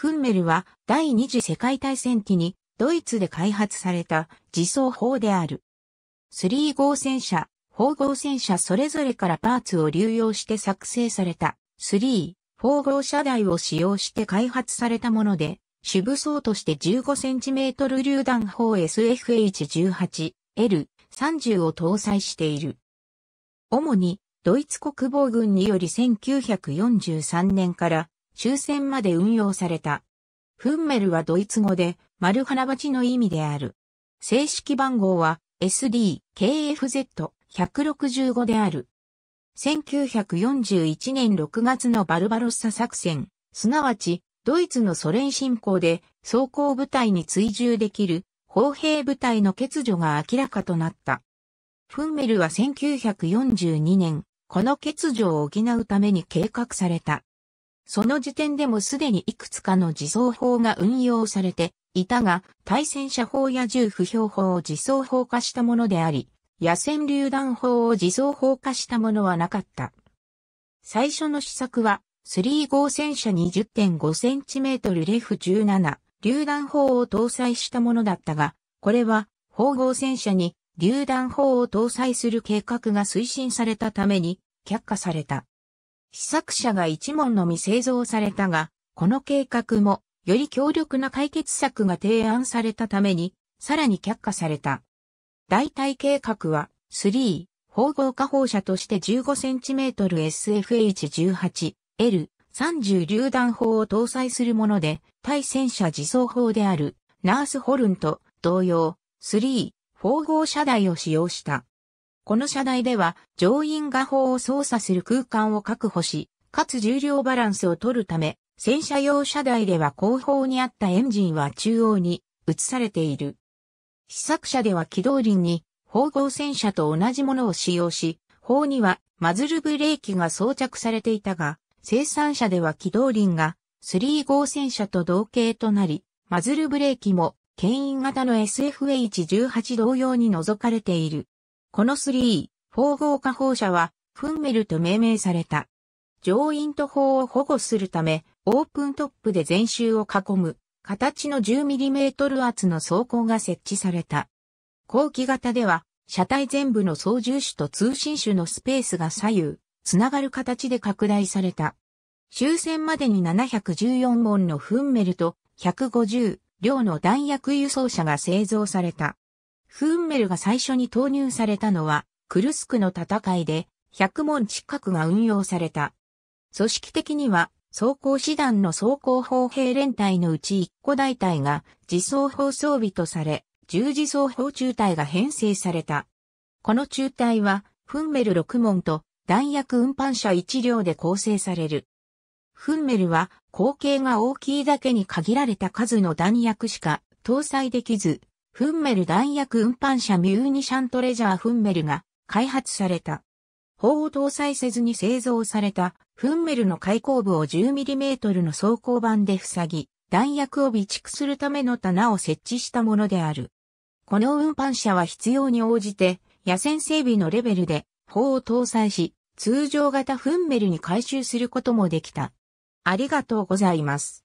フンメルは第二次世界大戦期にドイツで開発された自走砲である。3号戦車、4号戦車それぞれからパーツを流用して作成された3、4号車台を使用して開発されたもので、主武装として 15cm 榴弾砲 SFH18L30 を搭載している。主にドイツ国防軍により1943年から終戦まで運用された。フンメルはドイツ語で、丸花鉢の意味である。正式番号は SD-KFZ165 である。1941年6月のバルバロッサ作戦、すなわち、ドイツのソ連侵攻で装甲部隊に追従できる砲兵部隊の欠如が明らかとなった。フンメルは1942年、この欠如を補うために計画されたその時点でもすでにいくつかの自走法が運用されていたが、対戦車法や銃不評法を自走法化したものであり、野戦榴弾砲を自走砲化したものはなかった。最初の試作は、3号戦車 20.5cm レフ17、榴弾砲を搭載したものだったが、これは、砲号戦車に榴弾砲を搭載する計画が推進されたために、却下された。試作車が一問のみ製造されたが、この計画もより強力な解決策が提案されたために、さらに却下された。代替計画は、3、縫合化放射として 15cm SFH18L30 榴弾砲を搭載するもので、対戦車自走砲である、ナースホルンと同様、3、縫合射台を使用した。この車内では乗員が砲を操作する空間を確保し、かつ重量バランスを取るため、戦車用車台では後方にあったエンジンは中央に移されている。試作車では機動輪に方合戦車と同じものを使用し、砲にはマズルブレーキが装着されていたが、生産車では機動輪が3号戦車と同型となり、マズルブレーキも牽引型の SFH18 同様に除かれている。この3、4号化放射は、フンメルと命名された。上院と砲を保護するため、オープントップで全周を囲む、形の 10mm 厚の装甲が設置された。後期型では、車体全部の操縦手と通信手のスペースが左右、つながる形で拡大された。終戦までに714門のフンメルと150両の弾薬輸送車が製造された。フンメルが最初に投入されたのは、クルスクの戦いで、100門近くが運用された。組織的には、装甲師団の装甲砲兵連隊のうち1個大隊が自走砲装備とされ、十字装砲中隊が編成された。この中隊は、フンメル6門と弾薬運搬車1両で構成される。フンメルは、口径が大きいだけに限られた数の弾薬しか搭載できず、フンメル弾薬運搬車ミューニシャントレジャーフンメルが開発された。砲を搭載せずに製造されたフンメルの開口部を 10mm の装甲板で塞ぎ、弾薬を備蓄するための棚を設置したものである。この運搬車は必要に応じて野戦整備のレベルで砲を搭載し、通常型フンメルに回収することもできた。ありがとうございます。